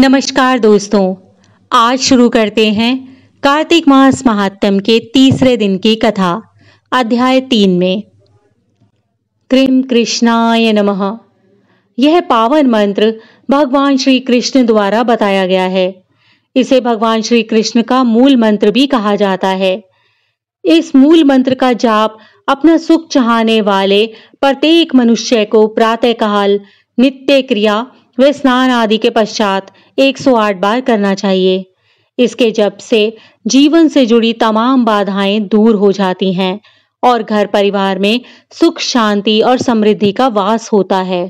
नमस्कार दोस्तों आज शुरू करते हैं कार्तिक मास महात्म के तीसरे दिन की कथा अध्याय तीन में क्रीम कृष्णाय नमः यह पावन मंत्र भगवान श्री कृष्ण द्वारा बताया गया है इसे भगवान श्री कृष्ण का मूल मंत्र भी कहा जाता है इस मूल मंत्र का जाप अपना सुख चाहने वाले प्रत्येक मनुष्य को प्रातःकाल नित्य क्रिया वे स्नान आदि के पश्चात 108 बार करना चाहिए इसके जब से जीवन से जुड़ी तमाम बाधाएं दूर हो जाती हैं और घर परिवार में सुख शांति और समृद्धि का वास होता है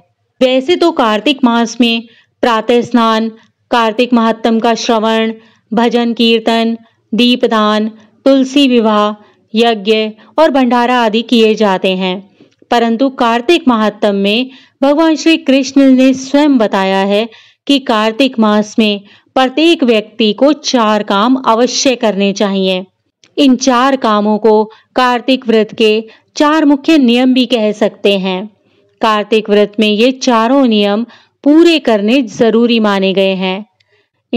वैसे तो कार्तिक मास में प्रातः स्नान कार्तिक महात्म का श्रवण भजन कीर्तन दीपदान तुलसी विवाह यज्ञ और भंडारा आदि किए जाते हैं परंतु कार्तिक महात्म में भगवान श्री कृष्ण ने स्वयं बताया है कि कार्तिक मास में प्रत्येक व्यक्ति को चार काम अवश्य करने चाहिए इन चार कामों को कार्तिक व्रत के चार मुख्य नियम भी कह सकते हैं कार्तिक व्रत में ये चारों नियम पूरे करने जरूरी माने गए हैं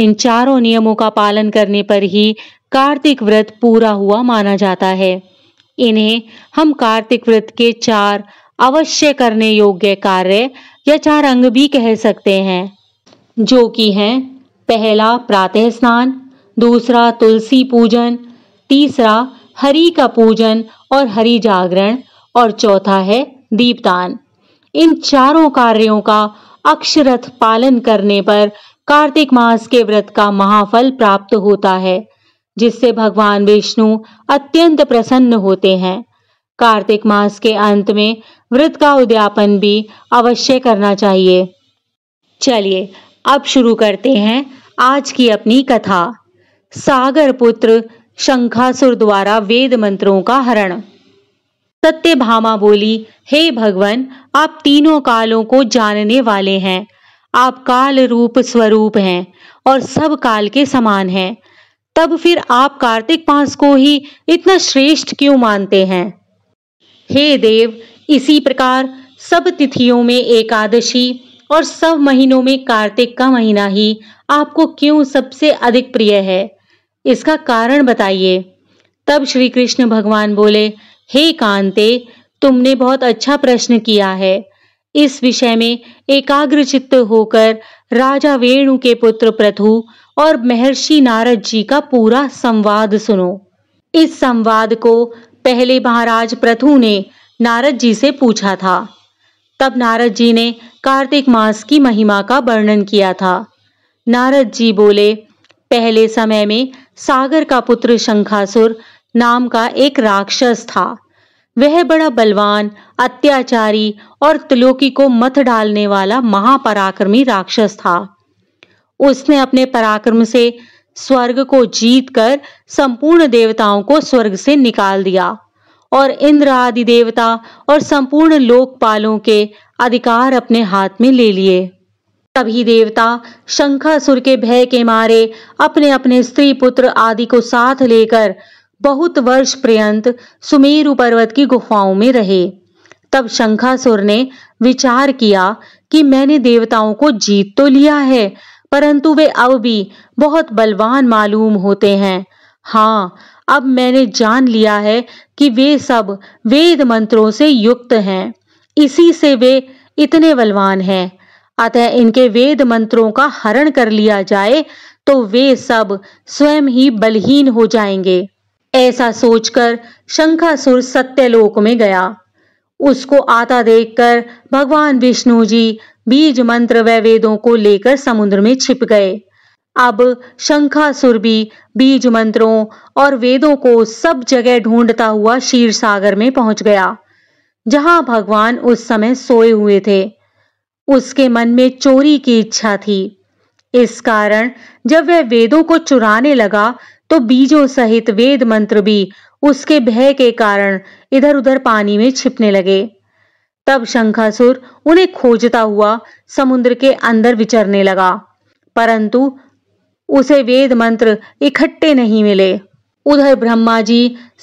इन चारों नियमों का पालन करने पर ही कार्तिक व्रत पूरा हुआ माना जाता है इन्हें हम कार्तिक व्रत के चार अवश्य करने योग्य कार्य या चार अंग भी कह सकते हैं जो कि हैं पहला प्रातः स्नान दूसरा तुलसी पूजन तीसरा हरि का पूजन और हरि जागरण और चौथा है दीपदान इन चारों कार्यों का अक्षरथ पालन करने पर कार्तिक मास के व्रत का महाफल प्राप्त होता है जिससे भगवान विष्णु अत्यंत प्रसन्न होते हैं कार्तिक मास के अंत में व्रत का उद्यापन भी अवश्य करना चाहिए चलिए अब शुरू करते हैं आज की अपनी कथा सागर पुत्र शंखासुर द्वारा वेद मंत्रों का हरण सत्य भामा बोली हे भगवान आप तीनों कालों को जानने वाले हैं आप काल रूप स्वरूप हैं और सब काल के समान हैं तब फिर आप कार्तिक मास को ही इतना श्रेष्ठ क्यों मानते हैं हे देव इसी प्रकार सब तिथियों में एकादशी और सब महीनों में कार्तिक का महीना ही आपको क्यों सबसे अधिक प्रिय है इसका कारण बताइए तब श्री कृष्ण भगवान बोले हे कांते तुमने बहुत अच्छा प्रश्न किया है इस विषय में एकाग्रचित्त होकर राजा वेणु के पुत्र प्रथु और महर्षि नारद जी का पूरा संवाद सुनो इस संवाद को पहले महाराज प्रथु ने नारद जी से पूछा था तब नारद जी ने कार्तिक मास की महिमा का वर्णन किया था नारद जी बोले पहले समय में सागर का पुत्र शंखासुर नाम का एक राक्षस था वह बड़ा बलवान अत्याचारी और तिलोकी को मत डालने वाला महापराक्रमी राक्षस था उसने अपने पराक्रम से स्वर्ग को जीतकर संपूर्ण देवताओं को स्वर्ग से निकाल दिया और इंद्र आदि देवता और संपूर्ण लोकपालों के अधिकार अपने हाथ में ले लिए तभी देवता शंखासुर के भय के मारे अपने अपने स्त्री पुत्र आदि को साथ लेकर बहुत वर्ष पर्यंत सुमेरु पर्वत की गुफाओं में रहे तब शंखासुर ने विचार किया कि मैंने देवताओं को जीत तो लिया है परंतु वे अब भी बहुत बलवान मालूम होते हैं हाँ अब मैंने जान लिया है कि वे सब वेद मंत्रों से युक्त हैं इसी से वे इतने बलवान हैं अतः इनके वेद मंत्रों का हरण कर लिया जाए तो वे सब स्वयं ही बलहीन हो जाएंगे ऐसा सोचकर शंखासुर सत्यलोक में गया उसको आता देखकर भगवान विष्णु जी बीज मंत्र वेदों को लेकर समुद्र में छिप गए अब शंखासुर भी बीज मंत्रों और वेदों को सब जगह ढूंढता हुआ शीर सागर में पहुंच गया जहां भगवान उस समय सोए हुए थे उसके मन में चोरी की इच्छा थी इस कारण जब वह वेदों को चुराने लगा तो बीजों सहित वेद मंत्र भी उसके भय के कारण इधर उधर पानी में छिपने लगे तब शंखासुर उन्हें खोजता हुआ समुद्र के अंदर विचरने लगा परंतु उसे वेद मंत्र इकट्ठे नहीं मिले उधर ब्रह्मा जी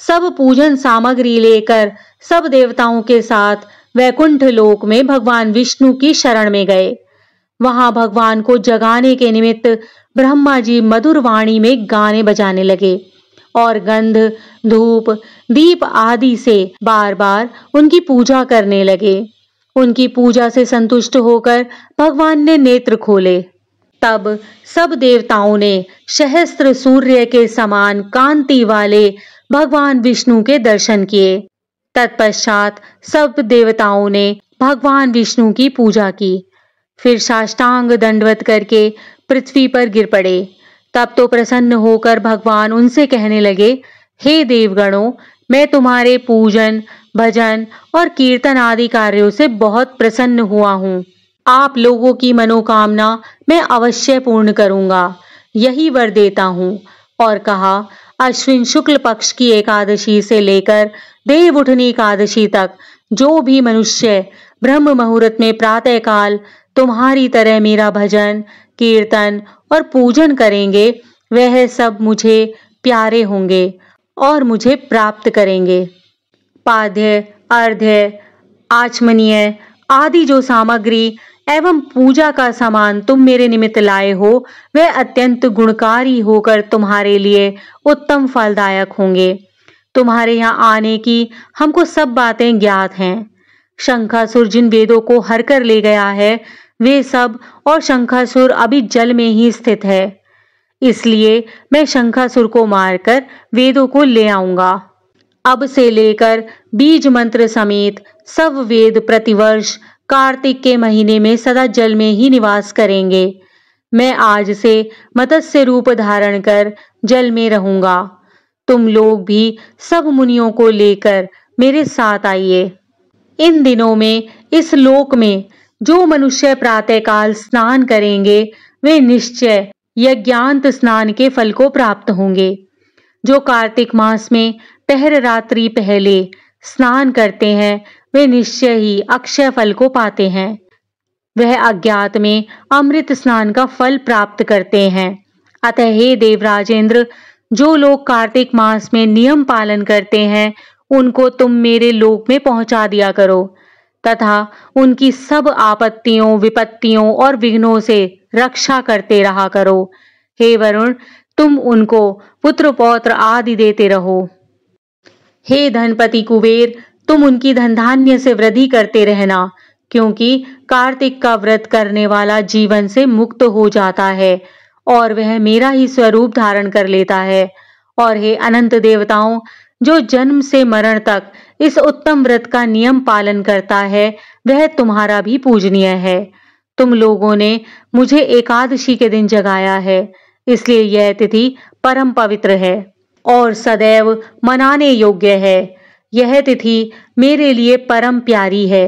सब पूजन सामग्री लेकर सब देवताओं के साथ वैकुंठ लोक में भगवान विष्णु की शरण में गए वहां भगवान को जगाने के निमित्त ब्रह्मा जी मधुर वाणी में गाने बजाने लगे और गंध धूप दीप आदि से बार बार उनकी पूजा करने लगे उनकी पूजा से संतुष्ट होकर भगवान ने नेत्र खोले तब सब देवताओं ने सहस्त्र सूर्य के समान कांति वाले भगवान विष्णु के दर्शन किए तत्पश्चात सब देवताओं ने भगवान विष्णु की पूजा की फिर साष्टांग दंडवत करके पृथ्वी पर गिर पड़े तब तो प्रसन्न होकर भगवान उनसे कहने लगे हे देवगणों मैं तुम्हारे पूजन भजन और कीर्तन आदि कार्यों से बहुत प्रसन्न हुआ हूँ आप लोगों की मनोकामना मैं अवश्य पूर्ण करूंगा यही वर देता हूँ और कहा अश्विन शुक्ल पक्ष की एकादशी से लेकर देव उठनी एकादशी तक जो भी मनुष्य ब्रह्म मुहूर्त में प्रातःकाल तुम्हारी तरह मेरा भजन कीर्तन और पूजन करेंगे वह सब मुझे प्यारे होंगे और मुझे प्राप्त करेंगे पाध्य अर्ध्य आचमनीय आदि जो सामग्री एवं पूजा का सामान तुम मेरे निमित्त लाए हो वह अत्यंत गुणकारी होकर तुम्हारे लिए उत्तम फलदायक होंगे तुम्हारे यहाँ आने की हमको सब बातें ज्ञात हैं शंखासुर जिन वेदों को हर कर ले गया है वे सब और शंखासुर अभी जल में ही स्थित है इसलिए मैं शंखासुर को मारकर वेदों को ले आऊंगा अब से लेकर बीज मंत्र समेत सब वेद प्रतिवर्ष कार्तिक के महीने में सदा जल में ही निवास करेंगे मैं आज से मत्स्य रूप धारण कर जल में रहूंगा तुम लोग भी सब मुनियों को लेकर मेरे साथ आइए इन दिनों में इस लोक में जो मनुष्य प्रातःकाल स्नान करेंगे वे निश्चय यज्ञांत स्नान के फल को प्राप्त होंगे जो कार्तिक मास में पहर रात्रि पहले स्नान करते हैं वे निश्चय ही अक्षय फल को पाते हैं वह अज्ञात में अमृत स्नान का फल प्राप्त करते हैं अतः हे देवराजेंद्र जो लोग कार्तिक मास में नियम पालन करते हैं उनको तुम मेरे लोक में पहुंचा दिया करो तथा उनकी सब आपत्तियों विपत्तियों और विघ्नों से रक्षा करते रहा करो हे वरुण तुम उनको पुत्र पौत्र आदि देते रहो हे धनपति कुबेर तुम उनकी धनधान्य से वृद्धि करते रहना क्योंकि कार्तिक का व्रत करने वाला जीवन से मुक्त हो जाता है और वह मेरा ही स्वरूप धारण कर लेता है और हे अनंत देवताओं जो जन्म से मरण तक इस उत्तम व्रत का नियम पालन करता है वह तुम्हारा भी पूजनीय है तुम लोगों ने मुझे एकादशी के दिन जगाया है इसलिए यह तिथि परम पवित्र है और सदैव मनाने योग्य है यह तिथि मेरे लिए परम प्यारी है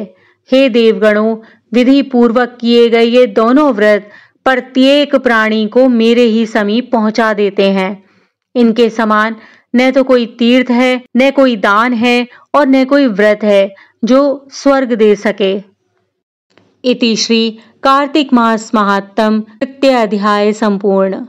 हे देवगणों विधि पूर्वक किए गए ये दोनों व्रत प्रत्येक प्राणी को मेरे ही समीप पहुंचा देते हैं इनके समान न तो कोई तीर्थ है न कोई दान है और न कोई व्रत है जो स्वर्ग दे सके इति श्री कार्तिक मास महात्म तृतीय अध्याय संपूर्ण